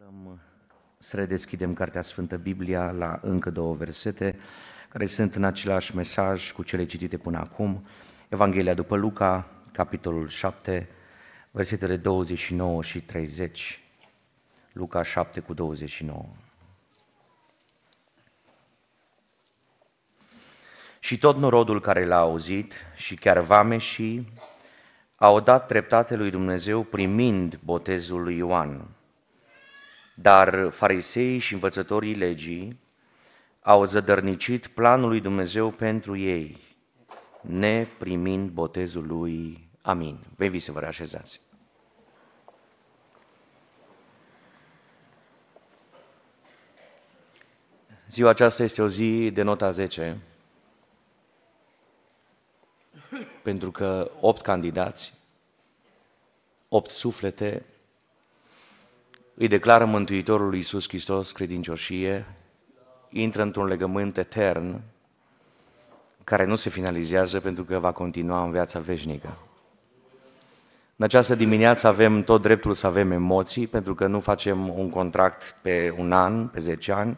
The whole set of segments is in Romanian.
aflăm, să redeschidem Cartea Sfântă Biblia la încă două versete, care sunt în același mesaj cu cele citite până acum. Evanghelia după Luca, capitolul 7, versetele 29 și 30. Luca 7 cu 29. Și tot norodul care l-a auzit și chiar vameșii au dat treptate lui Dumnezeu primind botezul lui Ioan. Dar fariseii și învățătorii legii au zădărnicit planul lui Dumnezeu pentru ei, Ne primind botezul lui. Amin. vi să vă reașezați. Ziua aceasta este o zi de nota 10, pentru că opt candidați, opt suflete îi declară Mântuitorul Iisus Hristos credincioșie, intră într-un legământ etern care nu se finalizează pentru că va continua în viața veșnică. În această dimineață avem tot dreptul să avem emoții, pentru că nu facem un contract pe un an, pe 10 ani,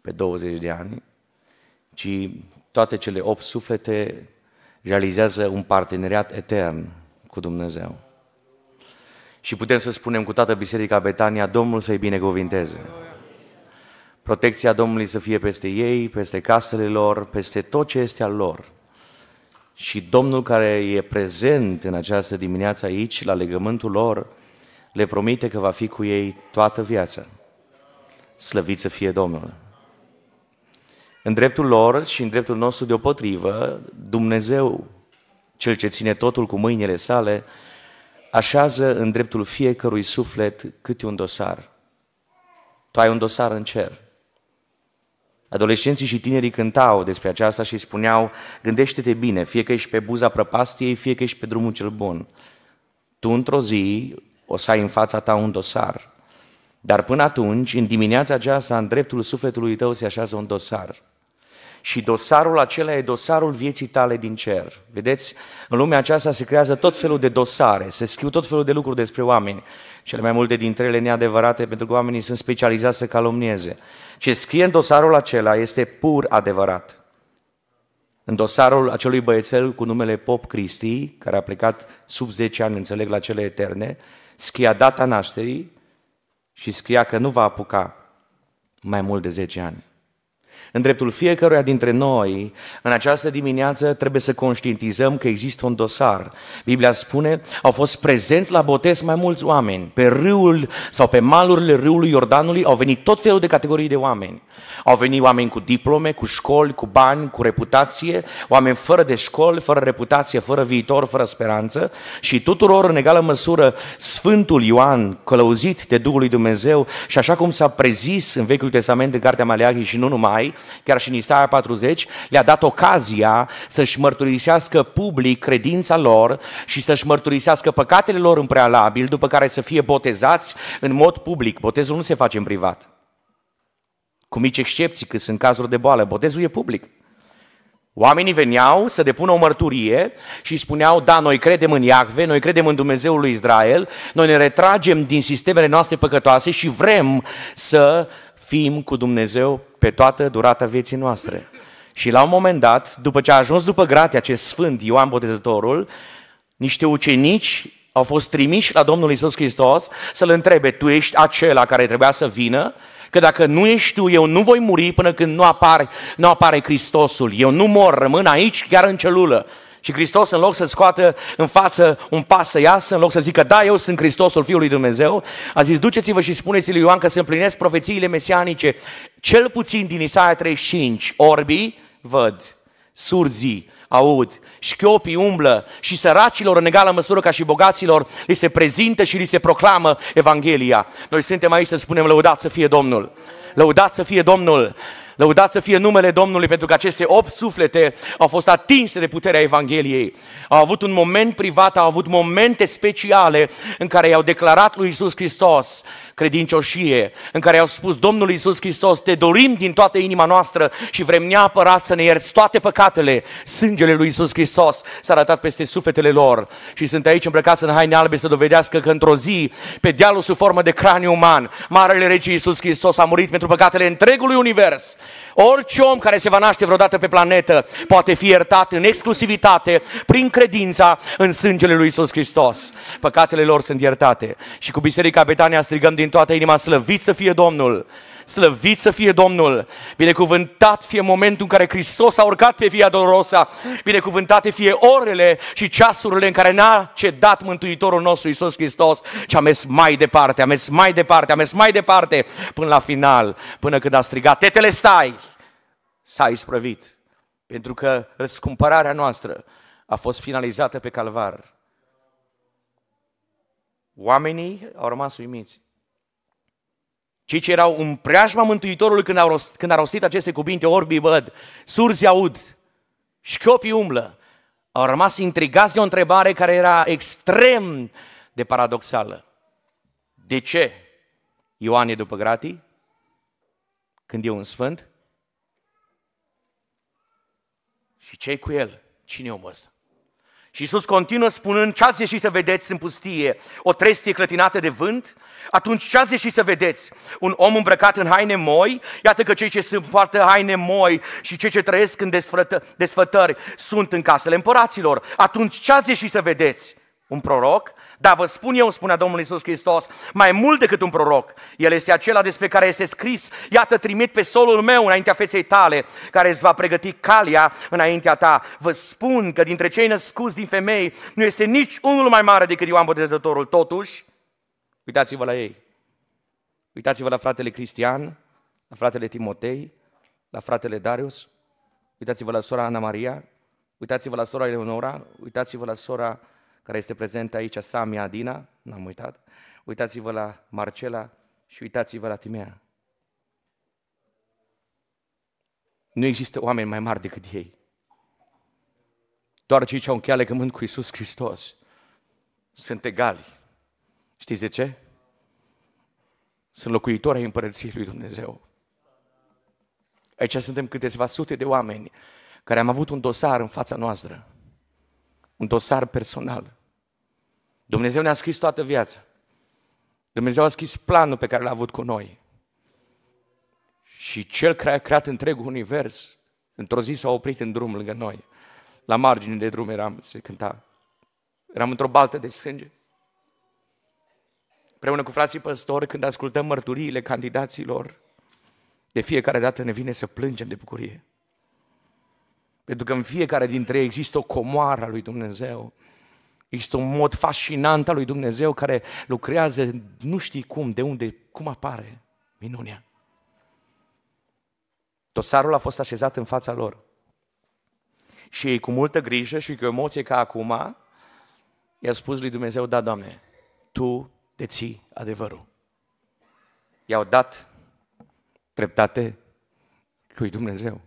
pe 20 de ani, ci toate cele 8 suflete realizează un parteneriat etern cu Dumnezeu. Și putem să spunem cu toată Biserica Betania, Domnul să-i binecuvinteze. Protecția Domnului să fie peste ei, peste casele lor, peste tot ce este al lor. Și Domnul care e prezent în această dimineață aici, la legământul lor, le promite că va fi cu ei toată viața. Slăvit să fie Domnul! În dreptul lor și în dreptul nostru deopotrivă, Dumnezeu, Cel ce ține totul cu mâinile sale, așează în dreptul fiecărui suflet câte un dosar. Tu ai un dosar în cer. Adolescenții și tinerii cântau despre aceasta și spuneau, gândește-te bine, fie că ești pe buza prăpastiei, fie că ești pe drumul cel bun. Tu într-o zi o să ai în fața ta un dosar. Dar până atunci, în dimineața aceasta, în dreptul sufletului tău se așează un dosar. Și dosarul acela e dosarul vieții tale din cer. Vedeți, în lumea aceasta se creează tot felul de dosare, se scriu tot felul de lucruri despre oameni. Cele mai multe dintre ele neadevărate, pentru că oamenii sunt specializați să calomnieze. Ce scrie în dosarul acela este pur adevărat. În dosarul acelui băiețel cu numele Pop Cristi, care a plecat sub 10 ani, înțeleg, la cele eterne, scria data nașterii și scria că nu va apuca mai mult de 10 ani. În dreptul fiecăruia dintre noi, în această dimineață trebuie să conștientizăm că există un dosar. Biblia spune, au fost prezenți la botez mai mulți oameni. Pe râul sau pe malurile râului Iordanului au venit tot felul de categorii de oameni. Au venit oameni cu diplome, cu școli, cu bani, cu reputație, oameni fără de școli, fără reputație, fără viitor, fără speranță și tuturor în egală măsură Sfântul Ioan, călăuzit de Duhul lui Dumnezeu și așa cum s-a prezis în Vechiul Testament în Cartea Maleahii și nu numai, chiar și în Isaia 40, le-a dat ocazia să-și mărturisească public credința lor și să-și mărturisească păcatele lor în prealabil, după care să fie botezați în mod public. Botezul nu se face în privat. Cu mici excepții, că sunt cazuri de boală, botezul e public. Oamenii veneau să depună o mărturie și spuneau, da, noi credem în Iacve, noi credem în Dumnezeul lui Israel, noi ne retragem din sistemele noastre păcătoase și vrem să fim cu Dumnezeu pe toată durata vieții noastre. Și la un moment dat, după ce a ajuns după gratia acest sfânt Ioan Botezătorul, niște ucenici au fost trimiși la Domnul Isus Hristos să-L întrebe, tu ești acela care trebuia să vină? Că dacă nu ești tu, eu nu voi muri până când nu apare, nu apare Hristosul. Eu nu mor, rămân aici, chiar în celulă. Și Hristos, în loc să scoată în față un pas să iasă, în loc să zică, da, eu sunt Hristosul Fiul lui Dumnezeu, a zis, duceți-vă și spuneți lui Ioan că se împlinesc profețiile mesianice, cel puțin din Isaia 35, orbii văd, surzii aud, șchiopii umblă și săracilor în egală măsură ca și bogaților li se prezintă și li se proclamă Evanghelia. Noi suntem aici să spunem, lăudați să fie Domnul! lăudați să fie Domnul! Lăudați să fie numele Domnului pentru că aceste opt suflete au fost atinse de puterea Evangheliei. Au avut un moment privat, au avut momente speciale în care i-au declarat lui Isus Hristos credincioșie, în care au spus Domnul Iisus Hristos, te dorim din toată inima noastră și vrem neapărat să ne ierți toate păcatele. Sângele lui Iisus Hristos s-a arătat peste sufletele lor și sunt aici îmbrăcați în haine albe să dovedească că într-o zi, pe dealul sub formă de craniu uman, Marele Rege Iisus Hristos a murit pentru păcatele întregului univers. Orice om care se va naște vreodată pe planetă poate fi iertat în exclusivitate prin credința în sângele lui Iisus Hristos. Păcatele lor sunt iertate. Și cu Biserica Betania strigăm din din toată inima, slăvit să fie Domnul! Slăvit să fie Domnul! Binecuvântat fie momentul în care Hristos a urcat pe Via Dolorosa! Binecuvântate fie orele și ceasurile în care n-a cedat Mântuitorul nostru Iisus Hristos și a mers mai departe, a mers mai departe, a mers mai departe până la final, până când a strigat, tetele stai! S-a isprăvit, pentru că răscumpărarea noastră a fost finalizată pe calvar. Oamenii au rămas uimiți. Cei ce erau în preajma Mântuitorului când, a rost, când a rostit aceste cuvinte, orbii văd, surzi aud, șchiopii umblă, au rămas intrigați de o întrebare care era extrem de paradoxală. De ce Ioan e după gratii când e un sfânt? Și ce cu el? Cine e omul ăsta? Și Iisus continuă spunând, ce ați ieșit să vedeți în pustie? O trestie clătinată de vânt? Atunci ce ați ieșit să vedeți? Un om îmbrăcat în haine moi? Iată că cei ce se poartă haine moi și cei ce trăiesc în desfătări sunt în casele împăraților. Atunci ce ați ieșit să vedeți? un proroc? dar vă spun eu, spunea Domnul Isus Hristos, mai mult decât un proroc. El este acela despre care este scris, iată trimit pe solul meu înaintea feței tale, care îți va pregăti calia înaintea ta. Vă spun că dintre cei născuți din femei nu este nici unul mai mare decât Ioan Botezătorul. Totuși, uitați-vă la ei. Uitați-vă la fratele Cristian, la fratele Timotei, la fratele Darius, uitați-vă la sora Ana Maria, uitați-vă la sora Eleonora, uitați-vă la sora care este prezent aici, Sami Adina, n-am uitat, uitați-vă la Marcela și uitați-vă la Timea. Nu există oameni mai mari decât ei. Doar cei ce au încheiat legământ cu Iisus Hristos sunt egali. Știți de ce? Sunt locuitori ai împărăției lui Dumnezeu. Aici suntem câteva sute de oameni care am avut un dosar în fața noastră un dosar personal. Dumnezeu ne-a scris toată viața. Dumnezeu a scris planul pe care l-a avut cu noi. Și Cel care a creat întregul univers, într-o zi s-a oprit în drum lângă noi. La margine de drum eram, se cânta. Eram într-o baltă de sânge. Împreună cu frații păstori, când ascultăm mărturiile candidaților, de fiecare dată ne vine să plângem de bucurie. Pentru că în fiecare dintre ei există o comoară a lui Dumnezeu. Există un mod fascinant al lui Dumnezeu care lucrează, nu știi cum, de unde, cum apare minunea. Dosarul a fost așezat în fața lor. Și ei cu multă grijă și cu emoție ca acum, i-a spus lui Dumnezeu, da, Doamne, Tu deții adevărul. I-au dat dreptate lui Dumnezeu.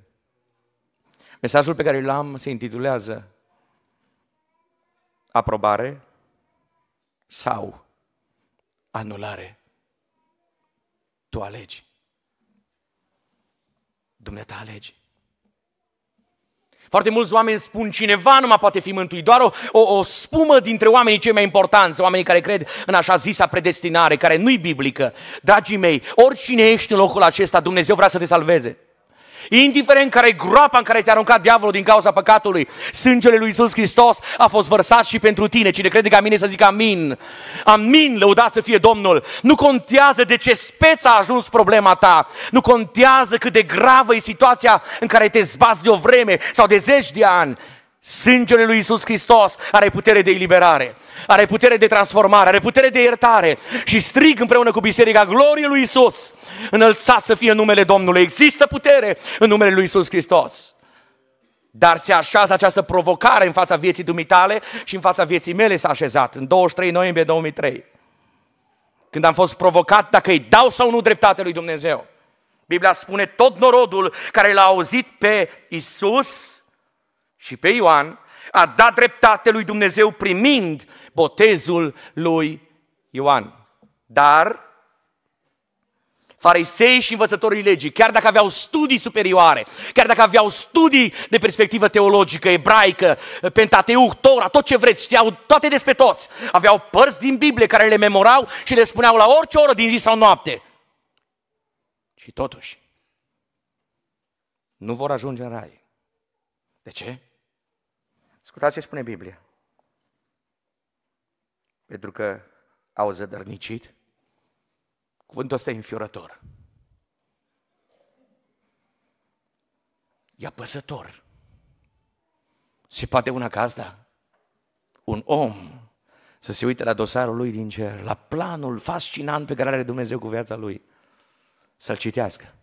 Mesajul pe care îl am se intitulează Aprobare sau anulare. Tu alegi. Dumneata alegi. Foarte mulți oameni spun cineva nu mai poate fi mântuit, doar o, o, o spumă dintre oamenii cei mai importanți, oamenii care cred în așa zisa predestinare, care nu-i biblică. Dragii mei, oricine ești în locul acesta, Dumnezeu vrea să te salveze. Indiferent care e groapa în care te-a aruncat diavolul din cauza păcatului, sângele lui Isus Hristos a fost vărsat și pentru tine. Cine crede ca mine să zică amin. Amin, lăudați să fie Domnul. Nu contează de ce speță a ajuns problema ta. Nu contează cât de gravă e situația în care te zbați de o vreme sau de zeci de ani. Sângele lui Isus Hristos are putere de eliberare, are putere de transformare, are putere de iertare și strig împreună cu biserica glorie lui Isus. Înălțat să fie numele Domnului. Există putere în numele lui Isus Hristos. Dar se așează această provocare în fața vieții dumitale și în fața vieții mele s-a așezat în 23 noiembrie 2003. Când am fost provocat dacă îi dau sau nu dreptate lui Dumnezeu. Biblia spune tot norodul care l-a auzit pe Isus și pe Ioan, a dat dreptate lui Dumnezeu primind botezul lui Ioan. Dar farisei și învățătorii legii, chiar dacă aveau studii superioare, chiar dacă aveau studii de perspectivă teologică, ebraică, pentateuch, tora, tot ce vreți, știau toate despre toți. Aveau părți din Biblie care le memorau și le spuneau la orice oră din zi sau noapte. Și totuși, nu vor ajunge în rai. De ce? Ascultați ce spune Biblia. Pentru că au zădărnicit, cuvântul ăsta e înfiorător. E apăsător. Se poate una ca asta? Un om să se uite la dosarul lui din cer, la planul fascinant pe care are Dumnezeu cu viața lui, să-l citească.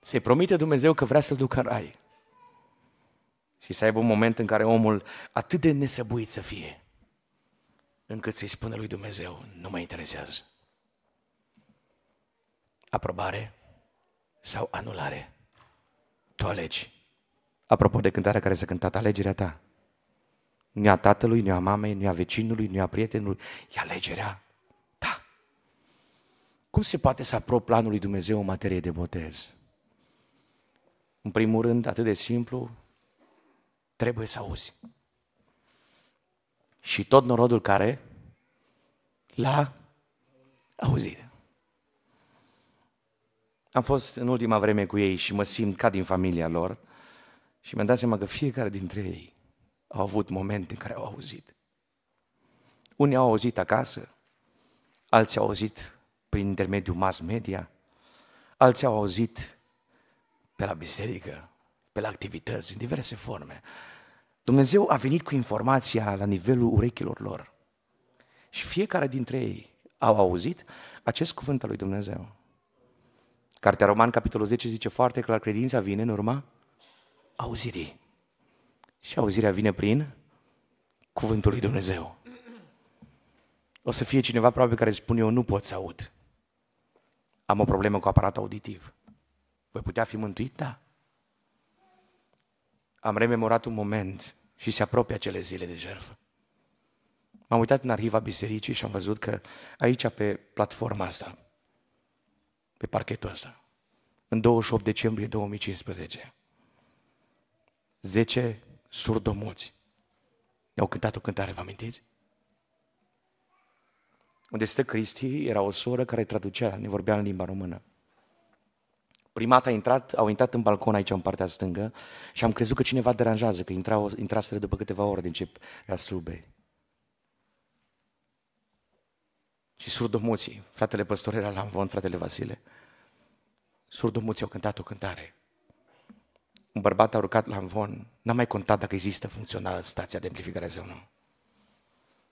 Se promite Dumnezeu că vrea să-l ducă în rai. Și să aibă un moment în care omul atât de nesăbuit să fie, încât să-i spună lui Dumnezeu, nu mă interesează. Aprobare sau anulare? Tu alegi. Apropo de cântarea care s-a cântat, alegerea ta. Nu a tatălui, nu a mamei, nu a vecinului, nu a prietenului, e alegerea ta. Cum se poate să aprob planul lui Dumnezeu în materie de botez? În primul rând, atât de simplu, trebuie să auzi. Și tot norodul care l-a auzit. Am fost în ultima vreme cu ei și mă simt ca din familia lor și mi-am dat seama că fiecare dintre ei au avut momente în care au auzit. Unii au auzit acasă, alții au auzit prin intermediul mass media, alții au auzit pe la biserică, pe la activități, în diverse forme. Dumnezeu a venit cu informația la nivelul urechilor lor. Și fiecare dintre ei au auzit acest cuvânt al lui Dumnezeu. Cartea Roman, capitolul 10, zice foarte clar, credința vine în urma auzirii. Și auzirea vine prin cuvântul lui Dumnezeu. O să fie cineva probabil care spune, eu nu pot să aud. Am o problemă cu aparatul auditiv. Voi putea fi mântuit? Da am rememorat un moment și se apropie acele zile de jertfă. M-am uitat în arhiva bisericii și am văzut că aici, pe platforma asta, pe parchetul ăsta, în 28 decembrie 2015, 10 surdomuți ne au cântat o cântare, vă amintiți? Unde stă Cristi, era o soră care traducea, ne vorbea în limba română primat a intrat, au intrat în balcon aici, în partea stângă, și am crezut că cineva deranjează, că intra, intraseră după câteva ore din ce era slube. Și surdomuții, fratele păstor era la Amvon, fratele Vasile. Surdomuții au cântat o cântare. Un bărbat a urcat la Amvon, n-a mai contat dacă există funcțională stația de amplificare sau nu.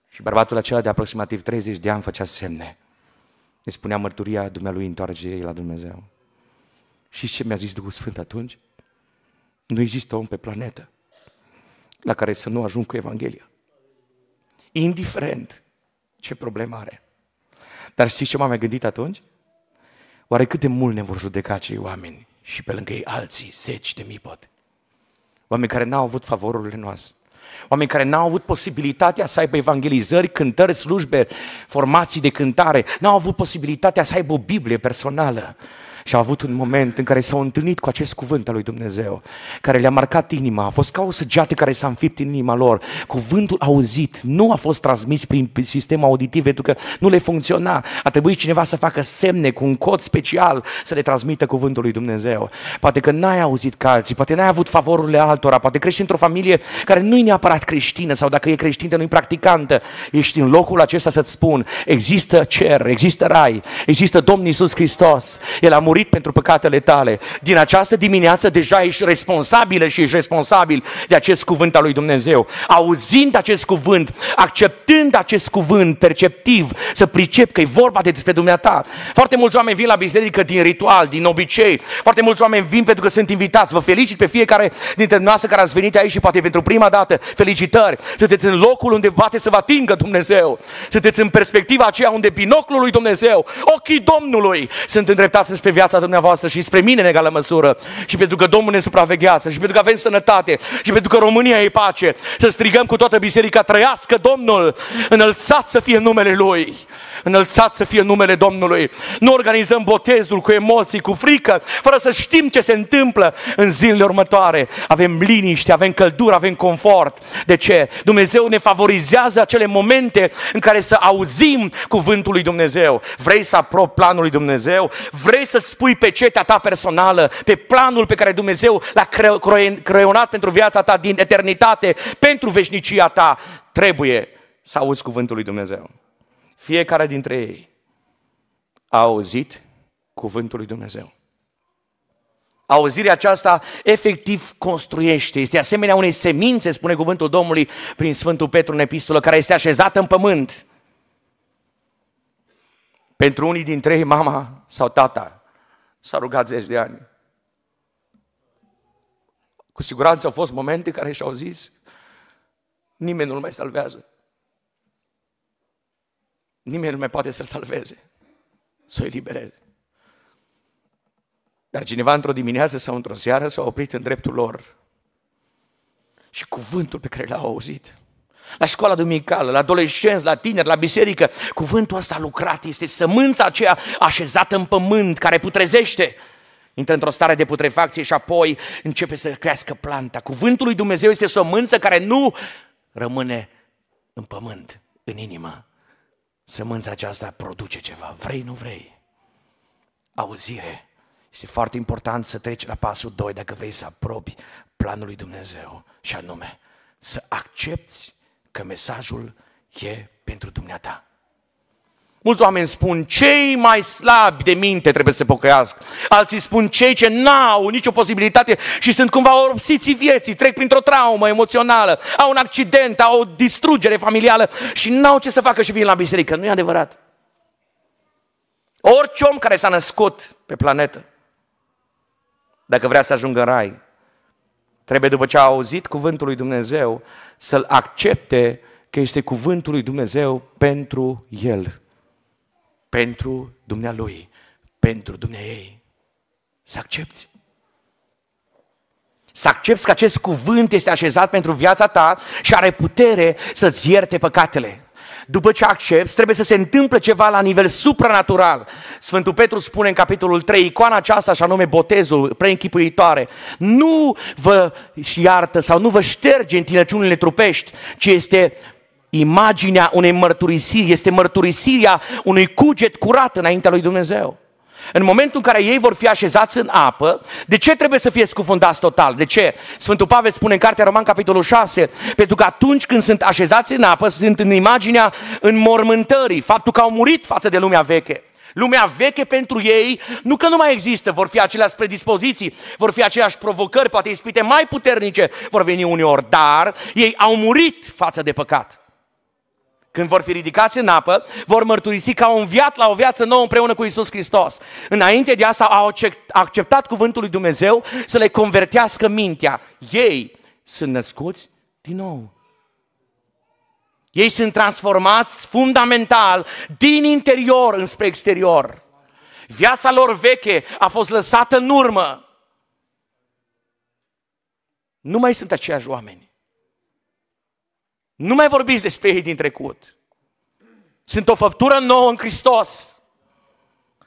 Și bărbatul acela de aproximativ 30 de ani făcea semne. Ne spunea mărturia dumnealui întoarcerii la Dumnezeu. Și ce mi-a zis Duhul Sfânt atunci? Nu există om pe planetă la care să nu ajung cu Evanghelia. Indiferent ce problemă are. Dar știți ce m-am mai gândit atunci? Oare cât de mult ne vor judeca cei oameni și pe lângă ei alții, zeci de mii pot? Oameni care n-au avut favorurile noastre. Oameni care n-au avut posibilitatea să aibă evangelizări, cântări, slujbe, formații de cântare, n-au avut posibilitatea să aibă o Biblie personală, și a avut un moment în care s-au întâlnit cu acest cuvânt al lui Dumnezeu, care le-a marcat inima, a fost ca o săgeată care s-a înfipt în inima lor. Cuvântul auzit nu a fost transmis prin sistem auditiv, pentru că nu le funcționa. A trebuit cineva să facă semne cu un cod special să le transmită cuvântul lui Dumnezeu. Poate că n-ai auzit ca alții, poate n-ai avut favorurile altora, poate crești într-o familie care nu e neapărat creștină sau dacă e creștină nu e practicantă. Ești în locul acesta să-ți spun, există cer, există rai, există Domnul Iisus Hristos. El a murit pentru păcatele tale. Din această dimineață deja ești responsabilă și ești responsabil de acest cuvânt al lui Dumnezeu. Auzind acest cuvânt, acceptând acest cuvânt perceptiv, să pricep că e vorba de despre dumneata. Foarte mulți oameni vin la biserică din ritual, din obicei. Foarte mulți oameni vin pentru că sunt invitați. Vă felicit pe fiecare dintre noastre care ați venit aici și poate pentru prima dată. Felicitări! Sunteți în locul unde poate să vă atingă Dumnezeu. Sunteți în perspectiva aceea unde binoclul lui Dumnezeu, ochii Domnului sunt îndreptați spre viața viața dumneavoastră și spre mine în egală măsură. Și pentru că Domnul ne supraveghează și pentru că avem sănătate și pentru că România e pace, să strigăm cu toată biserica, trăiască Domnul, înălțat să fie numele Lui, înălțat să fie numele Domnului. Nu organizăm botezul cu emoții, cu frică, fără să știm ce se întâmplă în zilele următoare. Avem liniște, avem căldură, avem confort. De ce? Dumnezeu ne favorizează acele momente în care să auzim cuvântul lui Dumnezeu. Vrei să apropi planul lui Dumnezeu? Vrei să-ți îți pui pe cetea ta personală, pe planul pe care Dumnezeu l-a creionat pentru viața ta din eternitate, pentru veșnicia ta, trebuie să auzi cuvântul lui Dumnezeu. Fiecare dintre ei a auzit cuvântul lui Dumnezeu. Auzirea aceasta efectiv construiește, este asemenea unei semințe, spune cuvântul Domnului prin Sfântul Petru în epistolă, care este așezată în pământ. Pentru unii dintre ei, mama sau tata S-a rugat zeci de ani. Cu siguranță au fost momente care și-au zis, nimeni nu-l mai salvează. Nimeni nu mai poate să-l salveze, să o elibereze. Dar cineva într-o dimineață sau într-o seară s-a oprit în dreptul lor. Și cuvântul pe care l-au auzit la școala duminicală, la adolescenți, la tineri, la biserică. Cuvântul ăsta lucrat este sămânța aceea așezată în pământ, care putrezește. Intră într-o stare de putrefacție și apoi începe să crească planta. Cuvântul lui Dumnezeu este sămânță care nu rămâne în pământ, în inimă. Sămânța aceasta produce ceva, vrei, nu vrei. Auzire. Este foarte important să treci la pasul 2 dacă vrei să aprobi planul lui Dumnezeu și anume să accepti că mesajul e pentru dumneata. Mulți oameni spun, cei mai slabi de minte trebuie să se pocăiască. Alții spun, cei ce n-au nicio posibilitate și sunt cumva oropsiții vieții, trec printr-o traumă emoțională, au un accident, au o distrugere familială și n-au ce să facă și vin la biserică. Nu e adevărat. Orice om care s-a născut pe planetă, dacă vrea să ajungă în rai, Trebuie după ce a auzit cuvântul lui Dumnezeu să-l accepte că este cuvântul lui Dumnezeu pentru el, pentru dumnealui, pentru dumneei. Să accepti. Să accepti că acest cuvânt este așezat pentru viața ta și are putere să-ți ierte păcatele după ce accepți, trebuie să se întâmple ceva la nivel supranatural. Sfântul Petru spune în capitolul 3, icoana aceasta, și nume botezul, preînchipuitoare, nu vă iartă sau nu vă șterge tinăciunile trupești, ci este imaginea unei mărturisiri, este mărturisirea unui cuget curat înaintea lui Dumnezeu. În momentul în care ei vor fi așezați în apă, de ce trebuie să fie scufundați total? De ce? Sfântul Pavel spune în Cartea Roman, capitolul 6, pentru că atunci când sunt așezați în apă, sunt în imaginea înmormântării, faptul că au murit față de lumea veche. Lumea veche pentru ei, nu că nu mai există, vor fi aceleași predispoziții, vor fi aceleași provocări, poate ispite mai puternice vor veni uneori, dar ei au murit față de păcat când vor fi ridicați în apă, vor mărturisi că au înviat la o viață nouă împreună cu Isus Hristos. Înainte de asta au acceptat cuvântul lui Dumnezeu să le convertească mintea. Ei sunt născuți din nou. Ei sunt transformați fundamental din interior înspre exterior. Viața lor veche a fost lăsată în urmă. Nu mai sunt aceiași oameni. Nu mai vorbiți despre ei din trecut. Sunt o făptură nouă în Hristos.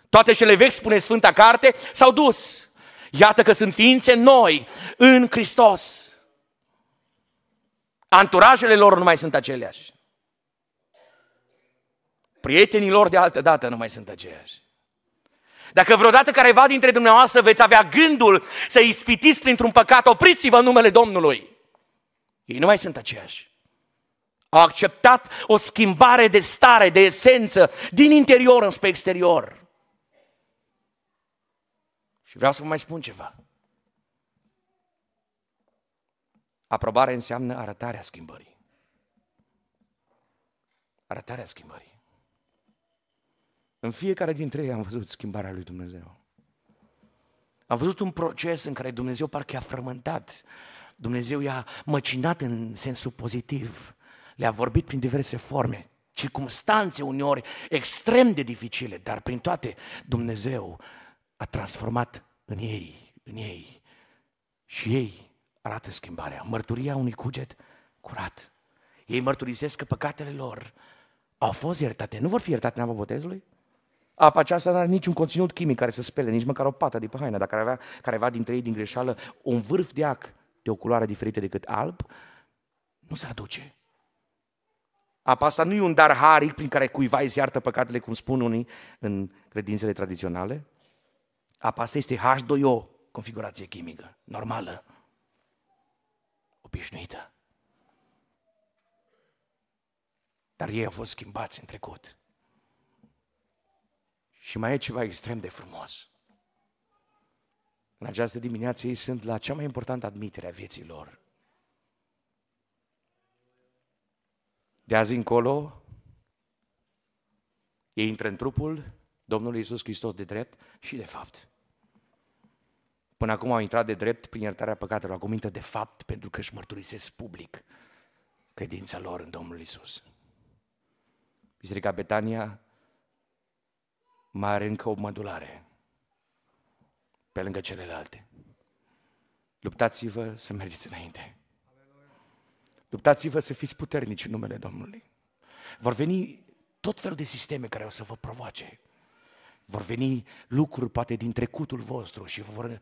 Toate cele vechi, spune Sfânta Carte, s-au dus. Iată că sunt ființe noi în Hristos. Anturajele lor nu mai sunt aceleași. Prietenii lor de altă dată nu mai sunt aceiași. Dacă vreodată careva dintre dumneavoastră veți avea gândul să ispitiți printr-un păcat, opriți-vă în numele Domnului. Ei nu mai sunt aceiași. Au acceptat o schimbare de stare, de esență, din interior înspre exterior. Și vreau să vă mai spun ceva. Aprobare înseamnă arătarea schimbării. Arătarea schimbării. În fiecare dintre ei am văzut schimbarea lui Dumnezeu. Am văzut un proces în care Dumnezeu parcă a frământat. Dumnezeu i-a măcinat în sensul pozitiv le-a vorbit prin diverse forme, circumstanțe uneori extrem de dificile, dar prin toate Dumnezeu a transformat în ei, în ei. Și ei arată schimbarea, mărturia unui cuget curat. Ei mărturisesc că păcatele lor au fost iertate, nu vor fi iertate în apa botezului? Apa aceasta nu are niciun conținut chimic care să spele, nici măcar o pată de pe haină. Dacă avea careva dintre ei din greșeală un vârf de ac de o culoare diferită decât alb, nu se aduce. Apa asta nu e un dar haric prin care cuiva îi iartă păcatele, cum spun unii în credințele tradiționale. Apa asta este H2O, configurație chimică, normală, obișnuită. Dar ei au fost schimbați în trecut. Și mai e ceva extrem de frumos. În această dimineață ei sunt la cea mai importantă admitere a vieții lor. De azi încolo, ei intră în trupul Domnului Isus Hristos de drept și de fapt. Până acum au intrat de drept prin iertarea păcatelor, acum intră de fapt pentru că își mărturisesc public credința lor în Domnul Isus. Biserica Betania mai are încă o mădulare pe lângă celelalte. Luptați-vă să mergeți înainte. Luptați-vă să fiți puternici în numele Domnului. Vor veni tot felul de sisteme care o să vă provoace. Vor veni lucruri poate din trecutul vostru și vă vor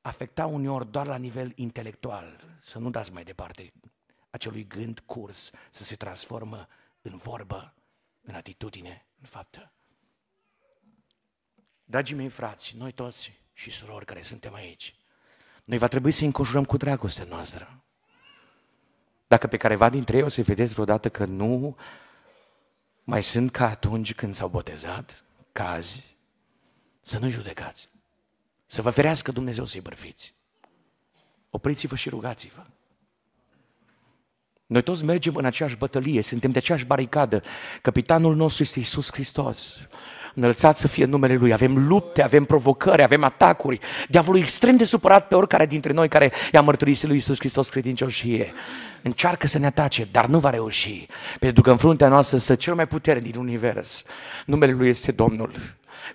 afecta uneori doar la nivel intelectual. Să nu dați mai departe acelui gând curs să se transformă în vorbă, în atitudine, în faptă. Dragii mei frați, noi toți și surori care suntem aici, noi va trebui să înconjurăm cu dragostea noastră dacă pe careva dintre ei o să vedeți vreodată că nu mai sunt ca atunci când s-au botezat, ca azi, să nu judecați. Să vă ferească Dumnezeu să-i bărfiți. Opriți-vă și rugați-vă. Noi toți mergem în aceeași bătălie, suntem de aceeași baricadă. Capitanul nostru este Isus Hristos înălțat să fie numele Lui. Avem lupte, avem provocări, avem atacuri. Diavolul e extrem de supărat pe oricare dintre noi care i-a mărturisit lui Isus Hristos credincioșie. Încearcă să ne atace, dar nu va reuși. Pentru că în fruntea noastră este cel mai puternic din univers. Numele Lui este Domnul.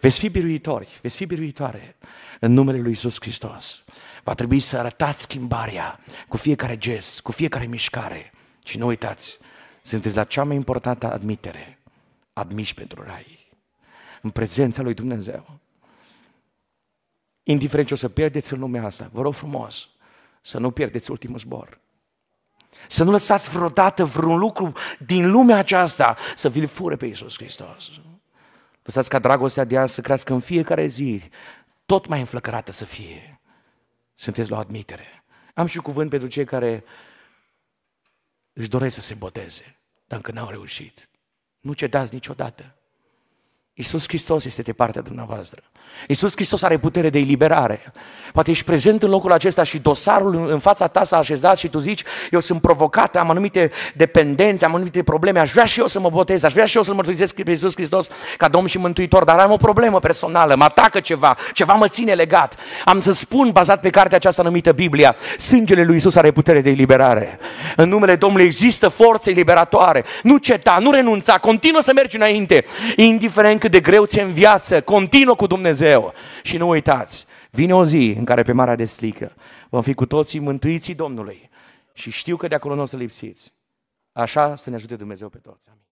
Veți fi biruitori, veți fi biruitoare în numele Lui Isus Hristos. Va trebui să arătați schimbarea cu fiecare gest, cu fiecare mișcare. Și nu uitați, sunteți la cea mai importantă admitere, admiși pentru rai în prezența lui Dumnezeu. Indiferent ce o să pierdeți în lumea asta, vă rog frumos să nu pierdeți ultimul zbor. Să nu lăsați vreodată vreun lucru din lumea aceasta să vi-l fure pe Iisus Hristos. Lăsați ca dragostea de azi să crească în fiecare zi, tot mai înflăcărată să fie. Sunteți la admitere. Am și cuvânt pentru cei care își doresc să se boteze, dar încă n-au reușit. Nu cedați niciodată. Iisus Hristos este de partea dumneavoastră. Iisus Hristos are putere de eliberare. Poate ești prezent în locul acesta și dosarul în fața ta s-a așezat și tu zici, eu sunt provocat, am anumite dependențe, am anumite probleme, aș vrea și eu să mă botez, aș vrea și eu să-L mărturisesc pe Iisus Hristos ca Domn și Mântuitor, dar am o problemă personală, mă atacă ceva, ceva mă ține legat. Am să spun, bazat pe cartea aceasta numită Biblia, sângele lui Iisus are putere de eliberare. În numele Domnului există forțe eliberatoare. Nu ceta, nu renunța, continuă să mergi înainte, indiferent cât de greu ți în viață, continuă cu Dumnezeu. Și nu uitați, vine o zi în care pe Marea de Slică vom fi cu toții mântuiții Domnului. Și știu că de acolo nu o să lipsiți. Așa să ne ajute Dumnezeu pe toți. Amin.